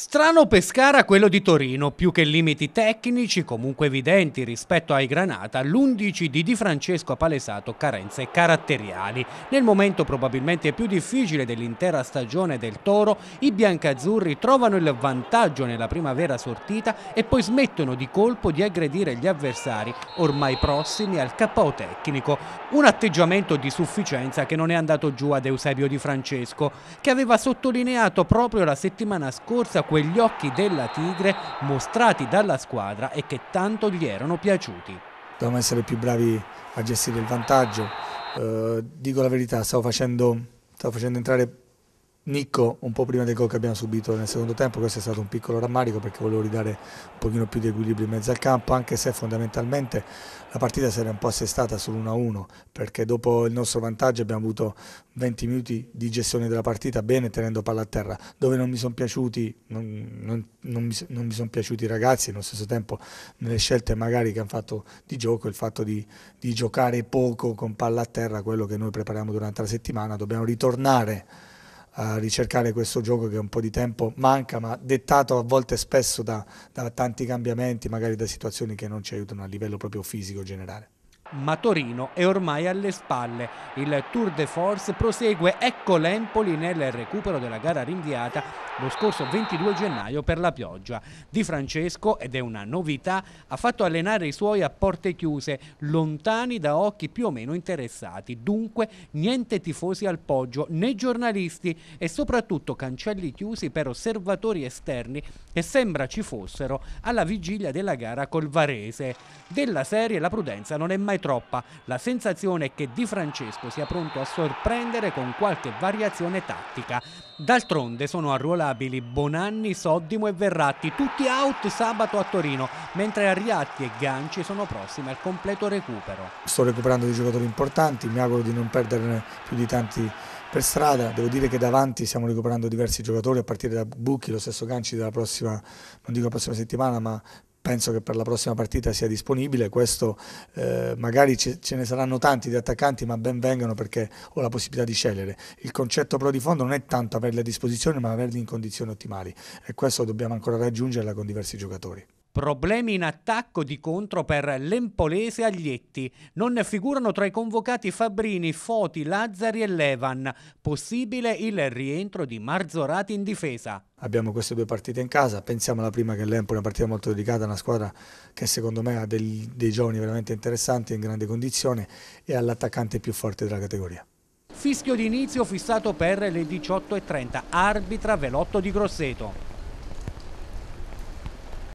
Strano Pescara quello di Torino, più che limiti tecnici comunque evidenti rispetto ai Granata, l'11 di Di Francesco ha palesato carenze caratteriali. Nel momento probabilmente più difficile dell'intera stagione del Toro, i biancazzurri trovano il vantaggio nella primavera sortita e poi smettono di colpo di aggredire gli avversari ormai prossimi al KO tecnico. Un atteggiamento di sufficienza che non è andato giù ad Eusebio Di Francesco, che aveva sottolineato proprio la settimana scorsa quegli occhi della Tigre mostrati dalla squadra e che tanto gli erano piaciuti. Dobbiamo essere più bravi a gestire il vantaggio. Eh, dico la verità, stavo facendo, stavo facendo entrare Nicco un po' prima del gol che abbiamo subito nel secondo tempo, questo è stato un piccolo rammarico perché volevo ridare un pochino più di equilibrio in mezzo al campo, anche se fondamentalmente la partita si era un po' assestata sull'1-1, perché dopo il nostro vantaggio abbiamo avuto 20 minuti di gestione della partita bene tenendo palla a terra, dove non mi sono piaciuti, non, non, non mi, non mi sono piaciuti i ragazzi, nello stesso tempo nelle scelte magari che hanno fatto di gioco, il fatto di, di giocare poco con palla a terra, quello che noi prepariamo durante la settimana, dobbiamo ritornare a ricercare questo gioco che un po' di tempo manca, ma dettato a volte spesso da, da tanti cambiamenti, magari da situazioni che non ci aiutano a livello proprio fisico generale ma Torino è ormai alle spalle. Il Tour de Force prosegue, ecco l'Empoli nel recupero della gara rinviata lo scorso 22 gennaio per la pioggia. Di Francesco, ed è una novità, ha fatto allenare i suoi a porte chiuse, lontani da occhi più o meno interessati. Dunque niente tifosi al poggio, né giornalisti e soprattutto cancelli chiusi per osservatori esterni che sembra ci fossero alla vigilia della gara col Varese. Della serie la prudenza non è mai mai troppa. La sensazione è che Di Francesco sia pronto a sorprendere con qualche variazione tattica. D'altronde sono arruolabili Bonanni, Soddimo e Verratti, tutti out sabato a Torino, mentre Arriatti e Ganci sono prossimi al completo recupero. Sto recuperando dei giocatori importanti, mi auguro di non perderne più di tanti per strada. Devo dire che davanti stiamo recuperando diversi giocatori a partire da Bucchi, lo stesso Ganci della prossima, non dico la prossima settimana, ma penso che per la prossima partita sia disponibile, questo eh, magari ce, ce, ne saranno tanti di attaccanti ma ben vengano perché ho la possibilità di scegliere. Il concetto però di fondo non è tanto averli a disposizione ma averli in condizioni ottimali e questo dobbiamo ancora raggiungerla con diversi giocatori. Problemi in attacco di contro per l'Empolese Aglietti. Non figurano tra i convocati Fabrini, Foti, Lazzari e Levan. Possibile il rientro di Marzorati in difesa. Abbiamo queste due partite in casa, pensiamo alla prima che l'Empoli è una partita molto dedicata, una squadra che secondo me ha dei, dei giovani veramente interessanti, in grande condizione e all'attaccante più forte della categoria. Fischio d'inizio fissato per le 18.30, arbitra Velotto di Grosseto.